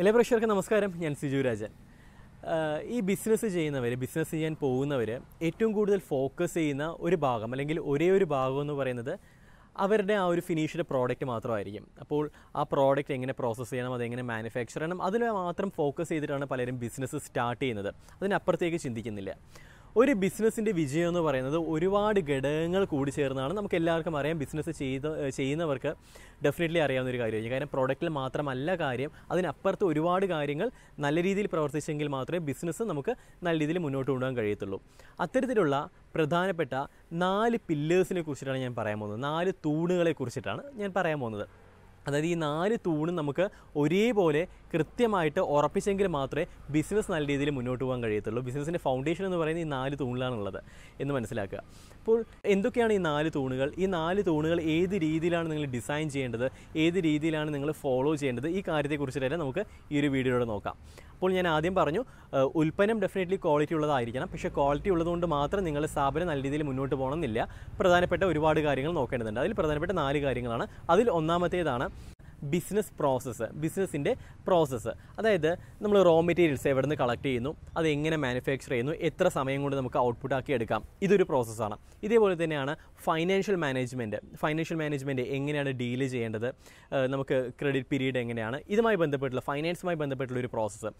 എല്ലാ പ്രേക്ഷകർക്ക് നമസ്കാരം ഞാൻ സിജു രാജൻ ഈ ബിസിനസ് ചെയ്യുന്നവർ ബിസിനസ് ചെയ്യാൻ പോകുന്നവർ ഏറ്റവും കൂടുതൽ ഫോക്കസ് ചെയ്യുന്ന ഒരു ഭാഗം അല്ലെങ്കിൽ ഒരേ ഒരു ഭാഗം എന്ന് പറയുന്നത് അവരുടെ ആ ഒരു ഫിനിഷ്ഡ് പ്രോഡക്റ്റ് മാത്രമായിരിക്കും അപ്പോൾ ആ പ്രോഡക്റ്റ് എങ്ങനെ പ്രോസസ്സ് ചെയ്യണം അതെങ്ങനെ മാനുഫാക്ചർ ചെയ്യണം അതിൽ മാത്രം ഫോക്കസ് ചെയ്തിട്ടാണ് പലരും ബിസിനസ് സ്റ്റാർട്ട് ചെയ്യുന്നത് അതിനപ്പുറത്തേക്ക് ചിന്തിക്കുന്നില്ല ഒരു ബിസിനസ്സിൻ്റെ വിജയം എന്ന് പറയുന്നത് ഒരുപാട് ഘടകങ്ങൾ കൂടി ചേർന്നാണ് നമുക്ക് എല്ലാവർക്കും അറിയാം ബിസിനസ് ചെയ്ത് ചെയ്യുന്നവർക്ക് ഡെഫിനറ്റ്ലി അറിയാവുന്ന ഒരു കാര്യമായിരിക്കും കാരണം പ്രോഡക്റ്റിൽ മാത്രമല്ല കാര്യം അതിനപ്പുറത്ത് ഒരുപാട് കാര്യങ്ങൾ നല്ല രീതിയിൽ പ്രവർത്തിച്ചെങ്കിൽ മാത്രമേ ബിസിനസ് നമുക്ക് നല്ല രീതിയിൽ മുന്നോട്ട് കൊണ്ടുപോകാൻ കഴിയത്തുള്ളൂ അത്തരത്തിലുള്ള പ്രധാനപ്പെട്ട നാല് പില്ലേഴ്സിനെ കുറിച്ചിട്ടാണ് ഞാൻ പറയാൻ പോകുന്നത് നാല് തൂണുകളെ കുറിച്ചിട്ടാണ് ഞാൻ പറയാൻ പോകുന്നത് അതായത് ഈ നാല് തൂണും നമുക്ക് ഒരേപോലെ കൃത്യമായിട്ട് ഉറപ്പിച്ചെങ്കിൽ മാത്രമേ ബിസിനസ് നല്ല രീതിയിൽ മുന്നോട്ട് പോകാൻ കഴിയത്തുള്ളൂ ബിസിനസ്സിൻ്റെ ഫൗണ്ടേഷൻ എന്ന് പറയുന്നത് ഈ നാല് തൂണിലാണുള്ളത് എന്ന് മനസ്സിലാക്കുക അപ്പോൾ എന്തൊക്കെയാണ് ഈ നാല് തൂണുകൾ ഈ നാല് തൂണുകൾ ഏത് രീതിയിലാണ് നിങ്ങൾ ഡിസൈൻ ചെയ്യേണ്ടത് ഏത് രീതിയിലാണ് നിങ്ങൾ ഫോളോ ചെയ്യേണ്ടത് ഈ കാര്യത്തെക്കുറിച്ച് തന്നെ നമുക്ക് ഈ ഒരു വീഡിയോയിലൂടെ നോക്കാം അപ്പോൾ ഞാൻ ആദ്യം പറഞ്ഞു ഉൽപ്പന്നം ഡെഫിനറ്റ്ലി ക്വാളിറ്റി ഉള്ളതായിരിക്കണം പക്ഷേ ക്വാളിറ്റി ഉള്ളതുകൊണ്ട് മാത്രം നിങ്ങൾ സ്ഥാപനം നല്ല രീതിയിൽ മുന്നോട്ട് പോകണമെന്നില്ല പ്രധാനപ്പെട്ട ഒരുപാട് കാര്യങ്ങൾ നോക്കേണ്ടതുണ്ട് അതിൽ പ്രധാനപ്പെട്ട നാല് കാര്യങ്ങളാണ് അതിൽ ഒന്നാമത്തേതാണ് ബിസിനസ് പ്രോസസ്സ് ബിസിനസ്സിൻ്റെ പ്രോസസ്സ് അതായത് നമ്മൾ റോ മെറ്റീരിയൽസ് എവിടെ നിന്ന് കളക്ട് ചെയ്യുന്നു അത് എങ്ങനെ മാനുഫാക്ചർ ചെയ്യുന്നു എത്ര സമയം കൊണ്ട് നമുക്ക് ഔട്ട്പുട്ട് ആക്കി എടുക്കാം ഇതൊരു പ്രോസസ്സാണ് ഇതേപോലെ തന്നെയാണ് ഫൈനാൻഷ്യൽ മാനേജ്മെൻറ്റ് ഫൈനാൻഷ്യൽ മാനേജ്മെൻറ്റ് എങ്ങനെയാണ് ഡീല് ചെയ്യേണ്ടത് നമുക്ക് ക്രെഡിറ്റ് പീരീഡ് എങ്ങനെയാണ് ഇതുമായി ബന്ധപ്പെട്ടുള്ള ഫൈനാൻസുമായി ബന്ധപ്പെട്ടുള്ള ഒരു പ്രോസസ്സ്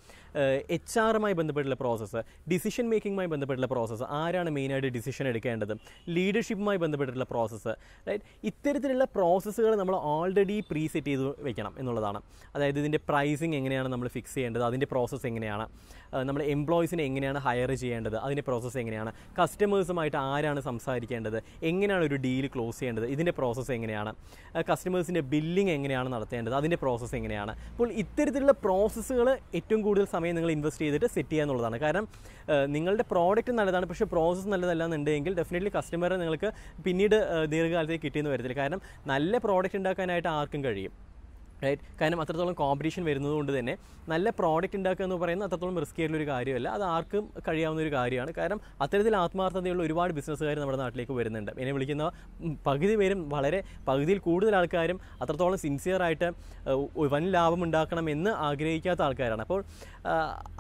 എച്ച് ആറുമായി ബന്ധപ്പെട്ടുള്ള പ്രോസസ്സ് ഡിസിഷൻ മേക്കിങ്ങുമായി ബന്ധപ്പെട്ടുള്ള പ്രോസസ്സ് ആരാണ് മെയിനായിട്ട് ഡിസിഷൻ എടുക്കേണ്ടത് ലീഡർഷിപ്പുമായി ബന്ധപ്പെട്ടിട്ടുള്ള പ്രോസസ്സ് റൈറ്റ് ഇത്തരത്തിലുള്ള പ്രോസസ്സുകൾ നമ്മൾ ഓൾറെഡി പ്രീസെറ്റ് ചെയ്ത് വെക്കണം എന്നുള്ളതാണ് അതായത് ഇതിൻ്റെ പ്രൈസിങ് എങ്ങനെയാണ് നമ്മൾ ഫിക്സ് ചെയ്യേണ്ടത് അതിൻ്റെ പ്രോസസ്സ് എങ്ങനെയാണ് നമ്മൾ എംപ്ലോയീസിനെ എങ്ങനെയാണ് ഹയർ ചെയ്യേണ്ടത് അതിൻ്റെ പ്രോസസ്സ് എങ്ങനെയാണ് കസ്റ്റമേഴ്സുമായിട്ട് ആരാണ് സംസാരിക്കേണ്ടത് എങ്ങനെയാണ് ഒരു ഡീൽ ക്ലോസ് ചെയ്യേണ്ടത് ഇതിൻ്റെ പ്രോസസ്സ് എങ്ങനെയാണ് കസ്റ്റമേഴ്സിൻ്റെ ബില്ലിംഗ് എങ്ങനെയാണ് നടത്തേണ്ടത് അതിൻ്റെ പ്രോസസ്സ് എങ്ങനെയാണ് അപ്പോൾ ഇത്തരത്തിലുള്ള പ്രോസസ്സുകൾ ഏറ്റവും കൂടുതൽ സമയം നിങ്ങൾ ഇൻവെസ്റ്റ് ചെയ്തിട്ട് സെറ്റ് ചെയ്യുക എന്നുള്ളതാണ് കാരണം നിങ്ങളുടെ പ്രോഡക്റ്റ് നല്ലതാണ് പക്ഷേ പ്രോസസ്സ് നല്ലതല്ല എന്നുണ്ടെങ്കിൽ ഡെഫിനറ്റ്ലി കസ്റ്റമറെ നിങ്ങൾക്ക് പിന്നീട് ദീർഘകാലത്തേക്ക് കിട്ടിയെന്ന് വരത്തില്ല കാരണം നല്ല പ്രോഡക്റ്റ് ഉണ്ടാക്കാനായിട്ട് ആർക്കും കഴിയും റൈറ്റ് കാരണം അത്രത്തോളം കോമ്പറ്റീഷൻ വരുന്നത് കൊണ്ട് തന്നെ നല്ല പ്രോഡക്റ്റ് ഉണ്ടാക്കുക എന്ന് പറയുന്നത് അത്രത്തോളം റിസ്ക് ആയിട്ടുള്ള ഒരു കാര്യമല്ല അത് ആർക്കും കഴിയാവുന്ന ഒരു കാര്യമാണ് കാരണം അത്തരത്തിൽ ആത്മാർത്ഥതയുള്ള ഒരുപാട് ബിസിനസ്സുകാർ നമ്മുടെ നാട്ടിലേക്ക് വരുന്നുണ്ട് എന്നെ വിളിക്കുന്ന പകുതി പേരും വളരെ പകുതിയിൽ കൂടുതൽ ആൾക്കാരും അത്രത്തോളം സിൻസിയറായിട്ട് വൻ ലാഭം ഉണ്ടാക്കണം എന്ന് ആഗ്രഹിക്കാത്ത ആൾക്കാരാണ് അപ്പോൾ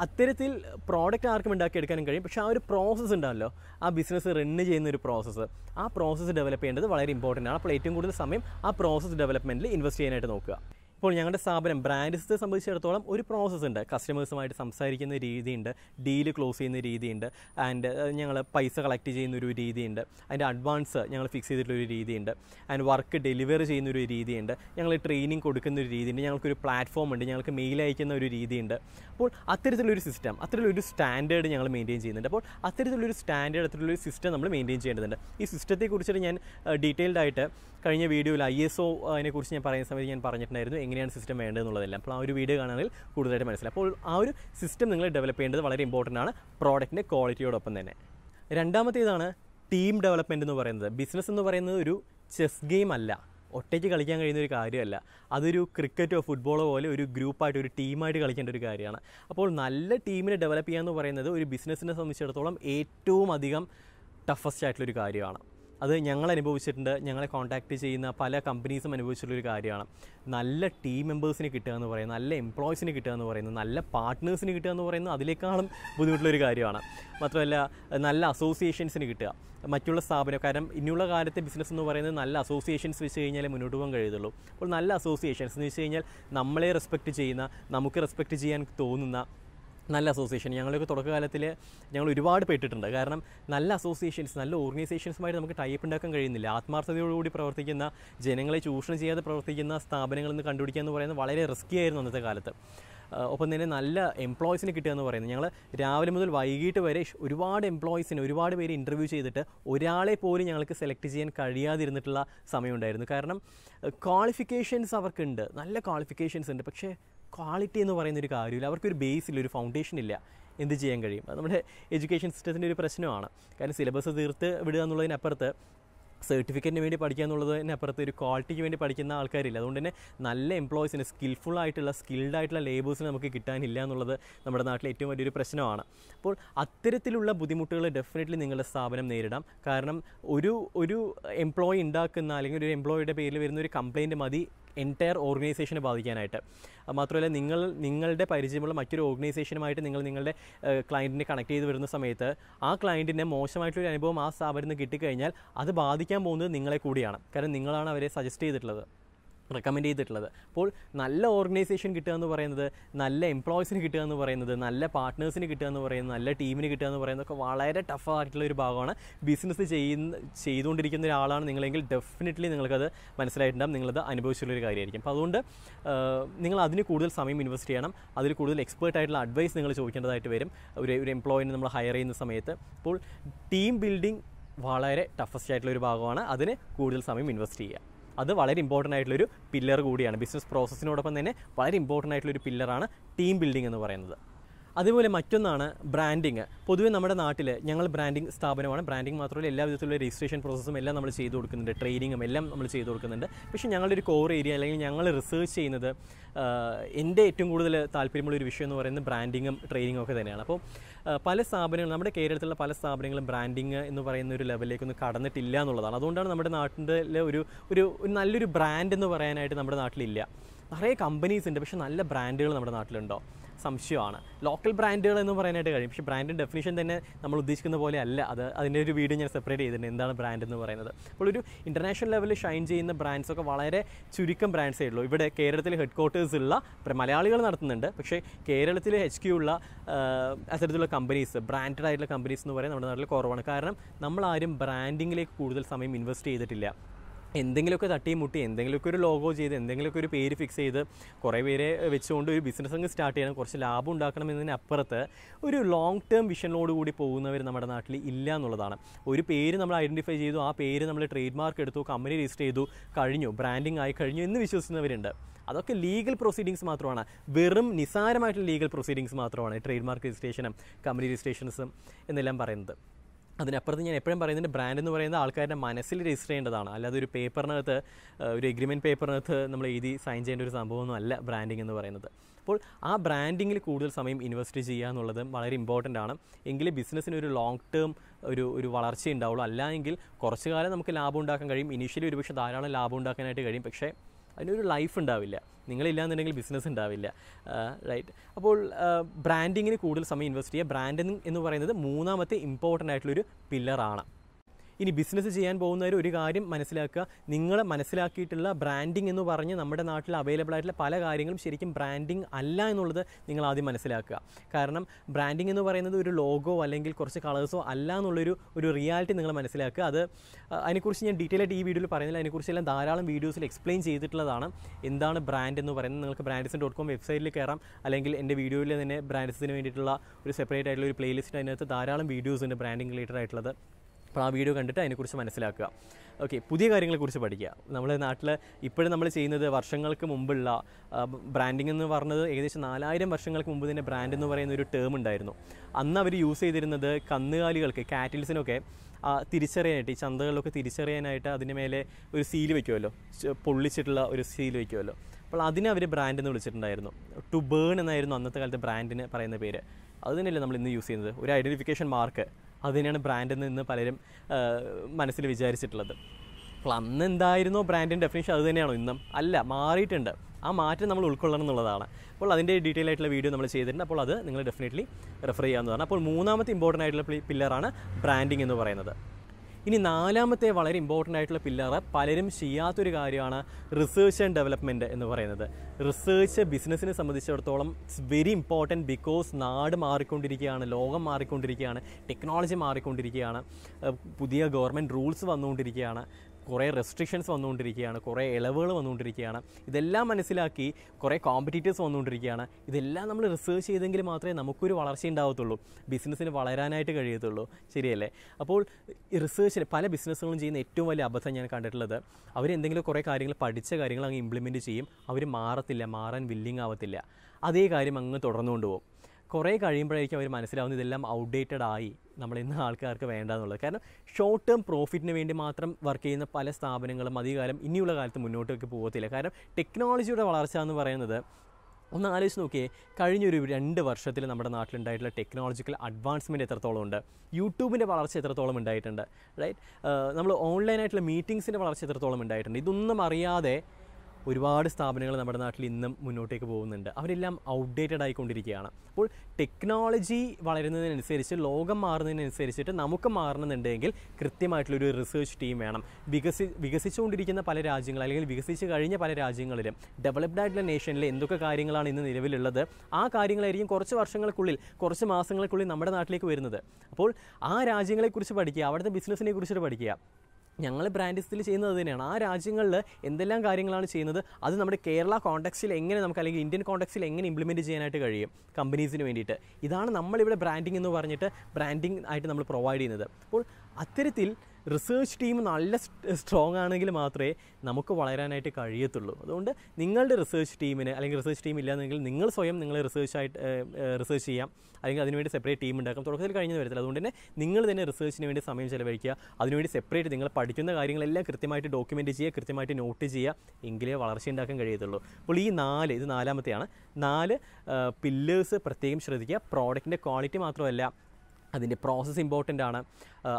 അത്തരത്തിൽ പ്രോഡക്റ്റ് ആർക്കും ഉണ്ടാക്കിയെടുക്കാനും കഴിയും പക്ഷേ ആ ഒരു പ്രോസസ്സ് ഉണ്ടാണല്ലോ ആ ബിസിനസ് റണ്ണ് ചെയ്യുന്ന ഒരു പ്രോസസ്സ് ആ പ്രോസസ്സ് ഡെവലപ്പ് ചെയ്യേണ്ടത് വളരെ ഇമ്പോർട്ടൻ്റ് ആണ് അപ്പോൾ ഏറ്റവും കൂടുതൽ സമയം ആ പ്രോസസ്സ് ഡെവലപ്മെൻറ്റിൽ ഇൻവെസ്റ്റ് ചെയ്യാനായിട്ട് നോക്കുക ഇപ്പോൾ ഞങ്ങളുടെ സ്ഥാപനം ബ്രാൻഡ്സിനെ സംബന്ധിച്ചിടത്തോളം ഒരു പ്രോസസ്സ് ഉണ്ട് കസ്റ്റമേഴ്സുമായിട്ട് സംസാരിക്കുന്ന രീതിയുണ്ട് ഡീല് ക്ലോസ് ചെയ്യുന്ന രീതിയുണ്ട് ആൻഡ് ഞങ്ങൾ പൈസ കളക്ട് ചെയ്യുന്ന ഒരു രീതിയുണ്ട് അതിൻ്റെ അഡ്വാൻസ് ഞങ്ങൾ ഫിക്സ് ചെയ്തിട്ടുള്ളൊരു രീതിയുണ്ട് ആൻഡ് വർക്ക് ഡെലിവറി ചെയ്യുന്ന ഒരു രീതിയുണ്ട് ഞങ്ങൾ ട്രെയിനിങ് കൊടുക്കുന്ന ഒരു രീതിയുണ്ട് ഞങ്ങൾക്കൊരു പ്ലാറ്റ്ഫോം ഉണ്ട് ഞങ്ങൾക്ക് മെയിൽ അയക്കുന്ന ഒരു രീതിയുണ്ട് അപ്പോൾ അത്തരത്തിലൊരു സിസ്റ്റം അത്തരത്തിലൊരു സ്റ്റാൻഡേർഡ് ഞങ്ങൾ മെയിൻറ്റെയിൻ ചെയ്യുന്നുണ്ട് അപ്പോൾ അത്തരത്തിലൊരു സ്റ്റാൻഡേർഡ് അത്തരത്തിലൊരു സിസ്റ്റം നമ്മൾ മെയിൻറ്റെയിൻ ചെയ്യേണ്ടതുണ്ട് ഈ സിസ്റ്റത്തെക്കുറിച്ചിട്ട് ഞാൻ ഡീറ്റെയിൽഡായിട്ട് കഴിഞ്ഞ വീഡിയോയിൽ ഐ എസ് ഒ അതിനെക്കുറിച്ച് ഞാൻ പറയുന്ന സമയത്ത് ഞാൻ പറഞ്ഞിട്ടുണ്ടായിരുന്നു എങ്ങനെയാണ് സിസ്റ്റം വേണ്ടതെന്നുള്ളതെല്ലാം അപ്പോൾ ആ ഒരു വീഡിയോ കാണാണെങ്കിൽ കൂടുതലായിട്ട് മനസ്സിലാവും അപ്പോൾ ആ ഒരു സിസ്റ്റം നിങ്ങൾ ഡെവലപ്പ് ചെയ്യേണ്ടത് വളരെ ഇമ്പോർട്ടൻ്റ് ആണ് പ്രോഡക്റ്റിൻ്റെ ക്വാളിറ്റിയോടൊപ്പം തന്നെ രണ്ടാമത്തേതാണ് ടീം ഡെവലപ്മെൻ്റ് എന്ന് പറയുന്നത് ബിസിനസ് എന്ന് പറയുന്നത് ഒരു ചെസ് ഗെയിം അല്ല ഒറ്റയ്ക്ക് കളിക്കാൻ കഴിയുന്ന ഒരു കാര്യമല്ല അതൊരു ക്രിക്കറ്റോ ഫുട്ബോളോ പോലെ ഒരു ഗ്രൂപ്പായിട്ട് ഒരു ടീമായിട്ട് കളിക്കേണ്ട ഒരു കാര്യമാണ് അപ്പോൾ നല്ല ടീമിനെ ഡെവലപ്പ് ചെയ്യുക എന്ന് പറയുന്നത് ഒരു ബിസിനസ്സിനെ സംബന്ധിച്ചിടത്തോളം ഏറ്റവും അധികം ടഫസ്റ്റ് ആയിട്ടുള്ളൊരു കാര്യമാണ് അത് ഞങ്ങൾ അനുഭവിച്ചിട്ടുണ്ട് ഞങ്ങളെ കോൺടാക്റ്റ് ചെയ്യുന്ന പല കമ്പനീസും അനുഭവിച്ചിട്ടുള്ള ഒരു കാര്യമാണ് നല്ല ടീം മെമ്പേഴ്സിന് കിട്ടുക എന്ന് പറയുന്നത് നല്ല എംപ്ലോയീസിന് കിട്ടുക എന്ന് പറയുന്നത് നല്ല പാർട്ട്നേഴ്സിന് കിട്ടുക എന്ന് പറയുന്നത് അതിലേക്കാളും ബുദ്ധിമുട്ടുള്ളൊരു കാര്യമാണ് മാത്രമല്ല നല്ല അസോസിയേഷൻസിന് കിട്ടുക മറ്റുള്ള സ്ഥാപനം കാരണം ഇനിയുള്ള കാലത്തെ ബിസിനസ് എന്ന് പറയുന്നത് നല്ല അസോസിയേഷൻസ് വെച്ച് കഴിഞ്ഞാൽ മുന്നോട്ട് പോകാൻ കഴിയുള്ളൂ അപ്പോൾ നല്ല അസോസിയേഷൻസ് എന്ന് വെച്ച് കഴിഞ്ഞാൽ നമ്മളെ റെസ്പെക്റ്റ് ചെയ്യുന്ന നമുക്ക് റെസ്പെക്റ്റ് ചെയ്യാൻ തോന്നുന്ന നല്ല അസോസിയേഷൻ ഞങ്ങളൊക്കെ തുടക്കകാലത്തിൽ ഞങ്ങൾ ഒരുപാട് പെട്ടിട്ടുണ്ട് കാരണം നല്ല അസോസിയേഷൻസ് നല്ല ഓർഗനൈസേഷൻസുമായിട്ട് നമുക്ക് ടൈപ്പ് ഉണ്ടാക്കാൻ കഴിയുന്നില്ല ആത്മാർത്ഥതയോടുകൂടി പ്രവർത്തിക്കുന്ന ജനങ്ങളെ ചൂഷണം ചെയ്യാതെ പ്രവർത്തിക്കുന്ന സ്ഥാപനങ്ങളെന്ന് കണ്ടുപിടിക്കുക എന്ന് പറയുന്നത് വളരെ റിസ്ക്കി ആയിരുന്നു അന്നത്തെ കാലത്ത് ഒപ്പം തന്നെ നല്ല എംപ്ലോയീസിന് കിട്ടുക എന്ന് പറയുന്നത് ഞങ്ങൾ രാവിലെ മുതൽ വൈകിട്ട് വരെ ഒരുപാട് എംപ്ലോയീസിനെ ഒരുപാട് പേര് ഇൻ്റർവ്യൂ ചെയ്തിട്ട് ഒരാളെ പോലും ഞങ്ങൾക്ക് സെലക്ട് ചെയ്യാൻ കഴിയാതിരുന്നിട്ടുള്ള സമയമുണ്ടായിരുന്നു കാരണം ക്വാളിഫിക്കേഷൻസ് അവർക്കുണ്ട് നല്ല ക്വാളിഫിക്കേഷൻസ് ഉണ്ട് പക്ഷേ ക്വാളിറ്റി എന്ന് പറയുന്ന ഒരു കാര്യമില്ല അവർക്കൊരു ബേസില്ല ഒരു ഫൗണ്ടേഷൻ ഇല്ല എന്ത് ചെയ്യാൻ കഴിയും അത് നമ്മുടെ എഡ്യൂക്കേഷൻ സിസ്റ്റത്തിൻ്റെ ഒരു പ്രശ്നമാണ് കാരണം സിലബസ് തീർത്ത് വിടുക എന്നുള്ളതിനപ്പുറത്ത് സർട്ടിഫിക്കറ്റിന് വേണ്ടി പഠിക്കുക എന്നുള്ളതിനപ്പുറത്ത് ഒരു ക്വാളിറ്റിക്ക് വേണ്ടി പഠിക്കുന്ന ആൾക്കാരില്ല അതുകൊണ്ട് തന്നെ നല്ല എംപ്ലോയീസിന് സ്കിൽഫുൾ ആയിട്ടുള്ള സ്കിൽഡ് ആയിട്ടുള്ള ലേബേഴ്സിന് നമുക്ക് കിട്ടാനില്ല എന്നുള്ളത് നമ്മുടെ നാട്ടിലെ ഏറ്റവും വലിയൊരു പ്രശ്നമാണ് അപ്പോൾ അത്തരത്തിലുള്ള ബുദ്ധിമുട്ടുകൾ ഡെഫിനറ്റ്ലി നിങ്ങളുടെ സ്ഥാപനം നേരിടാം കാരണം ഒരു ഒരു എംപ്ലോയി ഉണ്ടാക്കുന്ന അല്ലെങ്കിൽ ഒരു എംപ്ലോയിയുടെ പേരിൽ വരുന്ന ഒരു കംപ്ലയിൻറ്റ് മതി എൻറ്റയർ ഓർഗനൈസേഷനെ ബാധിക്കാനായിട്ട് മാത്രമല്ല നിങ്ങൾ നിങ്ങളുടെ പരിചയമുള്ള മറ്റൊരു ഓർഗനൈസേഷനുമായിട്ട് നിങ്ങൾ നിങ്ങളുടെ ക്ലയൻറ്റിനെ കണക്ട് ചെയ്ത് വരുന്ന സമയത്ത് ആ ക്ലയൻറ്റിൻ്റെ മോശമായിട്ടൊരു അനുഭവം ആ സ്ഥാപനത്തിൽ നിന്ന് കിട്ടിക്കഴിഞ്ഞാൽ അത് ബാധിക്കാൻ പോകുന്നത് നിങ്ങളെ കൂടിയാണ് കാരണം നിങ്ങളാണ് അവരെ സജസ്റ്റ് ചെയ്തിട്ടുള്ളത് റെക്കമെൻഡ് ചെയ്തിട്ടുള്ളത് അപ്പോൾ നല്ല ഓർഗനൈസേഷൻ കിട്ടുക എന്ന് പറയുന്നത് നല്ല എംപ്ലോയീസിന് കിട്ടുക എന്ന് പറയുന്നത് നല്ല പാർട്ട്നേഴ്സിന് കിട്ടുക എന്ന് പറയുന്നത് നല്ല ടീമിന് കിട്ടുക എന്ന് പറയുന്നതൊക്കെ വളരെ ടഫായിട്ടുള്ള ഒരു ഭാഗമാണ് ബിസിനസ് ചെയ്യുന്ന ചെയ്തുകൊണ്ടിരിക്കുന്ന ഒരാളാണ് നിങ്ങളെങ്കിൽ ഡെഫിനറ്റ്ലി നിങ്ങൾക്കത് മനസ്സിലായിട്ടുണ്ടാകും നിങ്ങളത് അനുഭവിച്ചുള്ളൊരു കാര്യമായിരിക്കും അപ്പോൾ അതുകൊണ്ട് നിങ്ങൾ അതിന് കൂടുതൽ സമയം ഇൻവെസ്റ്റ് ചെയ്യണം അതിൽ കൂടുതൽ എക്സ്പേർട്ട് ആയിട്ടുള്ള അഡ്വൈസ് നിങ്ങൾ ചോദിക്കേണ്ടതായിട്ട് വരും ഒരു ഒരു എംപ്ലോയിനെ നമ്മൾ ഹയർ ചെയ്യുന്ന സമയത്ത് അപ്പോൾ ടീം ബിൽഡിംഗ് വളരെ ടഫസ്റ്റ് ആയിട്ടുള്ള ഒരു ഭാഗമാണ് അതിന് കൂടുതൽ സമയം ഇൻവെസ്റ്റ് ചെയ്യുക അത് വളരെ ഇമ്പോർട്ടൻ്റ് ആയിട്ടുള്ളൊരു പില്ലർ കൂടിയാണ് ബിസിനസ് പ്രോസസ്സിനോടൊപ്പം തന്നെ വളരെ ഇമ്പോർട്ടൻ്റ് ആയിട്ടുള്ളൊരു പില്ലറാണ് ടീം ബിൽഡിംഗ് എന്ന് പറയുന്നത് അതുപോലെ മറ്റൊന്നാണ് ബ്രാൻഡിങ് പൊതുവേ നമ്മുടെ നാട്ടിൽ ഞങ്ങൾ ബ്രാൻഡിങ് സ്ഥാപനമാണ് ബ്രാൻഡിങ് മാത്രമല്ല എല്ലാ വിധത്തിലുള്ള രജിസ്ട്രേഷൻ പ്രോസസ്സും എല്ലാം നമ്മൾ ചെയ്തു കൊടുക്കുന്നുണ്ട് ട്രെയിനിങ്ങും എല്ലാം നമ്മൾ ചെയ്തു കൊടുക്കുന്നുണ്ട് പക്ഷേ ഞങ്ങളുടെ ഒരു കോർ ഏരിയ അല്ലെങ്കിൽ ഞങ്ങൾ റിസർച്ച് ചെയ്യുന്നത് എൻ്റെ ഏറ്റവും കൂടുതൽ താല്പര്യമുള്ള ഒരു വിഷയം എന്ന് പറയുന്നത് ബ്രാൻഡിങ്ങും ട്രെയിനിങ്ങും ഒക്കെ തന്നെയാണ് അപ്പോൾ പല സ്ഥാപനങ്ങളും നമ്മുടെ കേരളത്തിലുള്ള പല സ്ഥാപനങ്ങളും ബ്രാൻഡിങ് എന്ന് പറയുന്ന ഒരു ലെവലിലേക്കൊന്നും കടന്നിട്ടില്ല എന്നുള്ളതാണ് അതുകൊണ്ടാണ് നമ്മുടെ നാട്ടിലെ ഒരു ഒരു നല്ലൊരു ബ്രാൻഡ് എന്ന് പറയാനായിട്ട് നമ്മുടെ നാട്ടിലില്ല നിറയെ കമ്പനീസ് ഉണ്ട് പക്ഷേ നല്ല ബ്രാൻഡുകൾ നമ്മുടെ നാട്ടിലുണ്ടോ സംശയമാണ് ലോക്കൽ ബ്രാൻഡുകൾ എന്ന് പറയാനായിട്ട് കഴിയും പക്ഷേ ബ്രാൻഡിൻ്റെ ഡെഫിനിഷൻ തന്നെ നമ്മൾ ഉദ്ദേശിക്കുന്ന പോലെ അല്ല അത് അതിൻ്റെ ഒരു വീഡിയോ ഞാൻ സെപ്പറേറ്റ് ചെയ്തിട്ടുണ്ട് എന്താണ് ബ്രാൻഡ് എന്ന് പറയുന്നത് അപ്പോൾ ഒരു ഇൻ്റർനാഷണൽ ലെവലിൽ ഷൈൻ ചെയ്യുന്ന ബ്രാൻഡ്സൊക്കെ ഒക്കെ വളരെ ചുരുക്കം ബ്രാൻഡ്സേ ഉള്ളൂ ഇവിടെ കേരളത്തിൽ ഹെഡ് ക്വാർട്ടേഴ്സ് ഉള്ള മലയാളികൾ നടത്തുന്നുണ്ട് പക്ഷേ കേരളത്തിൽ എച്ച് ക്യൂ ഉള്ള അത്തരത്തിലുള്ള കമ്പനീസ് ബ്രാൻഡഡ് ആയിട്ടുള്ള കമ്പനീസ് എന്ന് പറയുന്നത് നമ്മുടെ നാട്ടിൽ കുറവാണ് കാരണം നമ്മൾ ആരും ബ്രാൻഡിങ്ങിലേക്ക് കൂടുതൽ സമയം ഇൻവെസ്റ്റ് ചെയ്തിട്ടില്ല എന്തെങ്കിലുമൊക്കെ തട്ടിയും മുട്ടി എന്തെങ്കിലുമൊക്കെ ഒരു ലോഗോ ചെയ്ത് എന്തെങ്കിലുമൊക്കെ ഒരു പേര് ഫിക്സ് ചെയ്ത് കുറേ പേരെ വെച്ചുകൊണ്ട് ഒരു ബിസിനസ് അങ്ങ് സ്റ്റാർട്ട് ചെയ്യണം കുറച്ച് ലാഭം ഉണ്ടാക്കണം എന്നതിനപ്പുറത്ത് ഒരു ലോങ് ടേം വിഷനോടുകൂടി പോകുന്നവർ നമ്മുടെ നാട്ടിൽ ഇല്ല എന്നുള്ളതാണ് ഒരു പേര് നമ്മൾ ഐഡൻറ്റിഫൈ ചെയ്തു ആ പേര് നമ്മൾ ട്രേഡ് മാർക്ക് എടുത്തു കമ്പനി രജിസ്റ്റർ ചെയ്തു കഴിഞ്ഞു ബ്രാൻഡിങ് ആയി കഴിഞ്ഞു എന്ന് വിശ്വസിക്കുന്നവരുണ്ട് അതൊക്കെ ലീഗൽ പ്രൊസീഡിങ്സ് മാത്രമാണ് വെറും നിസാരമായിട്ടുള്ള ലീഗൽ പ്രൊസീഡിങ്സ് മാത്രമാണ് ട്രേഡ് മാർക്ക് രജിസ്ട്രേഷനും കമ്പനി രജിസ്ട്രേഷൻസും എന്നെല്ലാം പറയുന്നത് അതിനപ്പുറത്ത് ഞാൻ എപ്പോഴും പറയുന്നത് ബ്രാൻഡ് എന്ന് പറയുന്നത് ആൾക്കാരുടെ മനസ്സിൽ രജിസ്റ്റർ ചെയ്യേണ്ടതാണ് അല്ലാതെ ഒരു പേപ്പറിനകത്ത് ഒരു എഗ്രിമെൻറ്റ് പേപ്പറിനകത്ത് നമ്മൾ എഴുതി സൈൻ ചെയ്യേണ്ട ഒരു സംഭവമൊന്നും അല്ല ബ്രാൻഡിങ് എന്ന് പറയുന്നത് അപ്പോൾ ആ ബ്രാൻഡിങ്ങിൽ കൂടുതൽ സമയം ഇൻവെസ്റ്റ് ചെയ്യുക എന്നുള്ളത് വളരെ ഇമ്പോർട്ടൻ്റ് ആണ് എങ്കിലേ ബിസിനസ്സിന് ഒരു ലോങ് ടേം ഒരു ഒരു വളർച്ച ഉണ്ടാവുള്ളൂ അല്ലായെങ്കിൽ കുറച്ചു കാലം നമുക്ക് ലാഭം ഉണ്ടാക്കാൻ കഴിയും ഇനീഷ്യലി ഒരുപക്ഷെ ധാരാളം ലാഭം ഉണ്ടാക്കാനായിട്ട് കഴിയും പക്ഷേ അതിനൊരു ലൈഫ് ഉണ്ടാവില്ല നിങ്ങളില്ലാന്നുണ്ടെങ്കിൽ ബിസിനസ് ഉണ്ടാവില്ല റൈറ്റ് അപ്പോൾ ബ്രാൻഡിങ്ങിന് കൂടുതൽ സമയം ഇൻവെസ്റ്റ് ചെയ്യുക ബ്രാൻഡിങ് എന്ന് പറയുന്നത് മൂന്നാമത്തെ ഇമ്പോർട്ടൻ്റ് ആയിട്ടുള്ളൊരു പില്ലറാണ് ഇനി ബിസിനസ് ചെയ്യാൻ പോകുന്നവർ ഒരു കാര്യം മനസ്സിലാക്കുക നിങ്ങൾ മനസ്സിലാക്കിയിട്ടുള്ള ബ്രാൻഡിങ് എന്ന് പറഞ്ഞ് നമ്മുടെ നാട്ടിൽ അവൈലബിൾ ആയിട്ടുള്ള പല കാര്യങ്ങളും ശരിക്കും ബ്രാൻഡിങ് അല്ല എന്നുള്ളത് നിങ്ങൾ ആദ്യം മനസ്സിലാക്കുക കാരണം ബ്രാൻഡിങ് എന്ന് പറയുന്നത് ഒരു ലോഗോ അല്ലെങ്കിൽ കുറച്ച് കളേഴ്സോ അല്ല എന്നുള്ളൊരു ഒരു റിയാലിറ്റി നിങ്ങൾ മനസ്സിലാക്കുക അത് അതിനെക്കുറിച്ച് ഞാൻ ഡീറ്റെയിൽ ആയിട്ട് ഈ വീഡിയോയിൽ പറയുന്നില്ല അതിനെക്കുറിച്ചെല്ലാം ധാരാളം വീഡിയോസിൽ എക്സ്പ്ലെയിൻ ചെയ്തിട്ടുള്ളതാണ് എന്താണ് ബ്രാൻഡ് എന്ന് പറയുന്നത് നിങ്ങൾക്ക് ബ്രാൻഡിസിൻ ഡോട്ട് കോം വെബ്സൈറ്റിൽ കയറാം അല്ലെങ്കിൽ എൻ്റെ വീഡിയോയിൽ തന്നെ ബ്രാൻഡ്സിന് വേണ്ടിയിട്ടുള്ള ഒരു സെപ്പറേറ്റ് ആയിട്ടുള്ള ഒരു പ്ലേലിസ്റ്റ് അതിനകത്ത് ധാരാളം വീഡിയോസ് ഉണ്ട് ബ്രാൻഡിങ് റിലേറ്റഡ് ആയിട്ടുള്ളത് അപ്പോൾ ആ വീഡിയോ കണ്ടിട്ട് അതിനെക്കുറിച്ച് മനസ്സിലാക്കുക ഓക്കെ പുതിയ കാര്യങ്ങളെക്കുറിച്ച് പഠിക്കുക നമ്മുടെ നാട്ടിൽ ഇപ്പോഴും നമ്മൾ ചെയ്യുന്നത് വർഷങ്ങൾക്ക് മുമ്പുള്ള ബ്രാൻഡിംഗ് എന്ന് പറഞ്ഞത് ഏകദേശം നാലായിരം വർഷങ്ങൾക്ക് മുമ്പ് തന്നെ ബ്രാൻഡ് എന്ന് പറയുന്ന ഒരു ടേം ഉണ്ടായിരുന്നു അന്ന് അവർ യൂസ് ചെയ്തിരുന്നത് കന്നുകാലികൾക്ക് കാറ്റിൽസിനൊക്കെ തിരിച്ചറിയാനായിട്ട് ഈ ചന്തകളിലൊക്കെ തിരിച്ചറിയാനായിട്ട് അതിന് മേലെ ഒരു സീല് വയ്ക്കുമല്ലോ പൊള്ളിച്ചിട്ടുള്ള ഒരു സീല് വയ്ക്കുമല്ലോ അപ്പോൾ അതിനെ അവർ ബ്രാൻഡ് എന്ന് വിളിച്ചിട്ടുണ്ടായിരുന്നു ടു ബേൺ എന്നായിരുന്നു അന്നത്തെ കാലത്ത് ബ്രാൻഡിന് പറയുന്ന പേര് അത് തന്നെയല്ലേ നമ്മൾ ഇന്ന് യൂസ് ചെയ്യുന്നത് ഒരു ഐഡൻറ്റിഫിക്കേഷൻ മാർക്ക് അതുതന്നെയാണ് ബ്രാൻഡ് എന്ന് പലരും മനസ്സിൽ വിചാരിച്ചിട്ടുള്ളത് അപ്പോൾ അന്ന് എന്തായിരുന്നോ ബ്രാൻഡിൻ്റെ ഡെഫിനേഷൻ അത് തന്നെയാണോ ഇന്നും അല്ല മാറിയിട്ടുണ്ട് ആ മാറ്റം നമ്മൾ ഉൾക്കൊള്ളണം എന്നുള്ളതാണ് അപ്പോൾ അതിൻ്റെ ഡീറ്റെയിൽ ആയിട്ടുള്ള വീഡിയോ നമ്മൾ ചെയ്തിട്ടുണ്ട് അപ്പോൾ അത് നിങ്ങൾ ഡെഫിനറ്റ്ലി റെഫർ ചെയ്യാവുന്നതാണ് അപ്പോൾ മൂന്നാമത്തെ ഇമ്പോർട്ടൻ്റ് ആയിട്ടുള്ള പില്ലറാണ് ബ്രാൻഡിങ് എന്ന് പറയുന്നത് ഇനി നാലാമത്തെ വളരെ ഇമ്പോർട്ടൻ്റ് ആയിട്ടുള്ള പില്ലറ് പലരും ചെയ്യാത്തൊരു കാര്യമാണ് റിസർച്ച് ആൻഡ് ഡെവലപ്മെൻറ്റ് എന്ന് പറയുന്നത് റിസർച്ച് ബിസിനസ്സിനെ സംബന്ധിച്ചിടത്തോളം ഇറ്റ്സ് വെരി ഇമ്പോർട്ടൻറ്റ് ബിക്കോസ് നാട് മാറിക്കൊണ്ടിരിക്കുകയാണ് ലോകം മാറിക്കൊണ്ടിരിക്കുകയാണ് ടെക്നോളജി മാറിക്കൊണ്ടിരിക്കുകയാണ് പുതിയ ഗവൺമെൻറ് റൂൾസ് വന്നുകൊണ്ടിരിക്കുകയാണ് കുറേ റെസ്ട്രിക്ഷൻസ് വന്നുകൊണ്ടിരിക്കുകയാണ് കുറേ ഇളവുകൾ വന്നുകൊണ്ടിരിക്കുകയാണ് ഇതെല്ലാം മനസ്സിലാക്കി കുറേ കോമ്പറ്റീറ്റേഴ്സ് വന്നുകൊണ്ടിരിക്കുകയാണ് ഇതെല്ലാം നമ്മൾ റിസർച്ച് ചെയ്തെങ്കിൽ മാത്രമേ നമുക്കൊരു വളർച്ച ഉണ്ടാവത്തുള്ളൂ ബിസിനസ്സിന് വളരാനായിട്ട് കഴിയത്തുള്ളൂ ശരിയല്ലേ അപ്പോൾ റിസർച്ച് പല ബിസിനസ്സുകളും ചെയ്യുന്ന ഏറ്റവും വലിയ അബദ്ധം ഞാൻ കണ്ടിട്ടുള്ളത് അവരെന്തെങ്കിലും കുറേ കാര്യങ്ങൾ പഠിച്ച കാര്യങ്ങൾ അങ്ങ് ഇംപ്ലിമെൻറ്റ് ചെയ്യും അവർ മാറത്തില്ല മാറാൻ വില്ലിങ് ആവത്തില്ല അതേ കാര്യം അങ്ങ് തുടർന്നുകൊണ്ട് പോകും കുറേ കഴിയുമ്പോഴായിരിക്കും അവർ മനസ്സിലാവുന്ന ഇതെല്ലാം ഔട്ട്ഡേറ്റഡ് ആയി നമ്മൾ ഇന്ന് ആൾക്കാർക്ക് വേണ്ട എന്നുള്ളത് കാരണം ഷോർട്ട് ടേം പ്രോഫിറ്റിന് വേണ്ടി മാത്രം വർക്ക് ചെയ്യുന്ന പല സ്ഥാപനങ്ങളും അധികാലം ഇനിയുള്ള കാലത്ത് മുന്നോട്ടേക്ക് പോകത്തില്ല കാരണം ടെക്നോളജിയുടെ വളർച്ച എന്ന് പറയുന്നത് ഒന്ന് ആലോചിച്ച് നോക്കിയേ കഴിഞ്ഞൊരു രണ്ട് വർഷത്തിൽ നമ്മുടെ നാട്ടിലുണ്ടായിട്ടുള്ള ടെക്നോളജിക്കൽ അഡ്വാൻസ്മെൻറ്റ് എത്രത്തോളം ഉണ്ട് യൂട്യൂബിൻ്റെ വളർച്ച എത്രത്തോളം ഉണ്ടായിട്ടുണ്ട് റൈറ്റ് നമ്മൾ ഓൺലൈനായിട്ടുള്ള മീറ്റിങ്സിൻ്റെ വളർച്ച എത്രത്തോളം ഉണ്ടായിട്ടുണ്ട് ഇതൊന്നും അറിയാതെ ഒരുപാട് സ്ഥാപനങ്ങൾ നമ്മുടെ നാട്ടിൽ ഇന്നും മുന്നോട്ടേക്ക് പോകുന്നുണ്ട് അവരെല്ലാം ഔട്ട്ഡേറ്റഡ് ആയിക്കൊണ്ടിരിക്കുകയാണ് അപ്പോൾ ടെക്നോളജി വളരുന്നതിനനുസരിച്ച് ലോകം മാറുന്നതിനനുസരിച്ചിട്ട് നമുക്ക് മാറണമെന്നുണ്ടെങ്കിൽ കൃത്യമായിട്ടുള്ളൊരു റിസർച്ച് ടീം വേണം വികസി വികസിച്ചുകൊണ്ടിരിക്കുന്ന പല രാജ്യങ്ങൾ അല്ലെങ്കിൽ വികസിച്ച് കഴിഞ്ഞ പല രാജ്യങ്ങളിലും ഡെവലപ്ഡ് ആയിട്ടുള്ള നേഷനിൽ എന്തൊക്കെ കാര്യങ്ങളാണ് ഇന്ന് നിലവിലുള്ളത് ആ കാര്യങ്ങളായിരിക്കും കുറച്ച് വർഷങ്ങൾക്കുള്ളിൽ കുറച്ച് മാസങ്ങൾക്കുള്ളിൽ നമ്മുടെ നാട്ടിലേക്ക് വരുന്നത് അപ്പോൾ ആ രാജ്യങ്ങളെക്കുറിച്ച് പഠിക്കുക അവിടുത്തെ ബിസിനസ്സിനെ കുറിച്ചിട്ട് പഠിക്കുക ഞങ്ങൾ ബ്രാൻഡിസ്റ്റിൽ ചെയ്യുന്നത് തന്നെയാണ് ആ രാജ്യങ്ങളിൽ എന്തെല്ലാം കാര്യങ്ങളാണ് ചെയ്യുന്നത് അത് നമ്മുടെ കേരള കോണ്ടക്സ്റ്റിൽ എങ്ങനെ നമുക്ക് അല്ലെങ്കിൽ ഇന്ത്യൻ കോണ്ടക്സ്റ്റിൽ എങ്ങനെ ഇംപ്ലിമെൻറ്റ് ചെയ്യാനായിട്ട് കഴിയും കമ്പനീസിന് വേണ്ടിയിട്ട് ഇതാണ് നമ്മളിവിടെ ബ്രാൻഡിങ് എന്ന് പറഞ്ഞിട്ട് ബ്രാൻഡിങ് ആയിട്ട് നമ്മൾ പ്രൊവൈഡ് ചെയ്യുന്നത് അപ്പോൾ അത്തരത്തിൽ റിസർച്ച് ടീം നല്ല സ്ട്രോങ് ആണെങ്കിൽ മാത്രമേ നമുക്ക് വളരാനായിട്ട് കഴിയത്തുള്ളൂ അതുകൊണ്ട് നിങ്ങളുടെ റിസർച്ച് ടീമിന് അല്ലെങ്കിൽ റിസർച്ച് ടീം ഇല്ലാന്നെങ്കിൽ നിങ്ങൾ സ്വയം നിങ്ങൾ റിസർച്ച് ആയിട്ട് റിസർച്ച് ചെയ്യാം അല്ലെങ്കിൽ അതിനുവേണ്ടി സെപ്പറേറ്റ് ടീം ഉണ്ടാക്കാം തുടക്കത്തിൽ കഴിഞ്ഞു വരത്തില്ല അതുകൊണ്ട് തന്നെ നിങ്ങൾ തന്നെ റിസർച്ചിന് വേണ്ടി സമയം ചിലവഴിക്കുക അതിനുവേണ്ടി സെപ്പറേറ്റ് നിങ്ങൾ പഠിക്കുന്ന കാര്യങ്ങളെല്ലാം കൃത്യമായിട്ട് ഡോക്യുമെൻ്റ് ചെയ്യുക കൃത്യമായിട്ട് നോട്ട് ചെയ്യുക എങ്കിലേ വളർച്ച ഉണ്ടാക്കാൻ കഴിയത്തുള്ളൂ അപ്പോൾ ഈ നാല് ഇത് നാലാമത്തെയാണ് നാല് പില്ലേഴ്സ് പ്രത്യേകം ശ്രദ്ധിക്കുക പ്രോഡക്റ്റിൻ്റെ ക്വാളിറ്റി മാത്രമല്ല അതിൻ്റെ പ്രോസസ്സ് ഇമ്പോർട്ടൻ്റ് ആണ്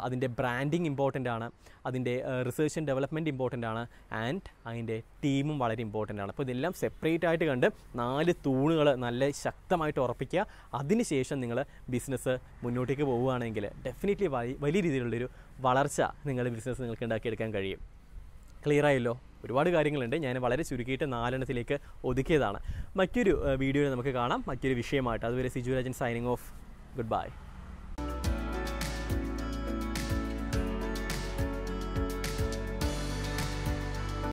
അതിൻ്റെ ബ്രാൻഡിങ് ഇമ്പോർട്ടൻ്റ് ആണ് അതിൻ്റെ റിസർച്ച് ആൻഡ് ഡെവലപ്മെൻറ്റ് ഇമ്പോർട്ടൻ്റ് ആണ് ആൻഡ് അതിൻ്റെ ടീമും വളരെ ഇമ്പോർട്ടൻ്റ് ആണ് അപ്പോൾ ഇതെല്ലാം സെപ്പറേറ്റ് ആയിട്ട് കണ്ട് നാല് തൂണുകൾ നല്ല ശക്തമായിട്ട് ഉറപ്പിക്കുക അതിനുശേഷം നിങ്ങൾ ബിസിനസ് മുന്നോട്ടേക്ക് പോവുകയാണെങ്കിൽ ഡെഫിനറ്റ്ലി വലിയ രീതിയിലുള്ളൊരു വളർച്ച നിങ്ങളുടെ ബിസിനസ് നിങ്ങൾക്ക് ഉണ്ടാക്കിയെടുക്കാൻ കഴിയും ക്ലിയർ ആയല്ലോ ഒരുപാട് കാര്യങ്ങളുണ്ട് ഞാൻ വളരെ ചുരുക്കിയിട്ട് നാലെണ്ണത്തിലേക്ക് ഒതുക്കിയതാണ് മറ്റൊരു വീഡിയോയിൽ നമുക്ക് കാണാം മറ്റൊരു വിഷയമായിട്ട് അതുവരെ Sijurajan signing off good by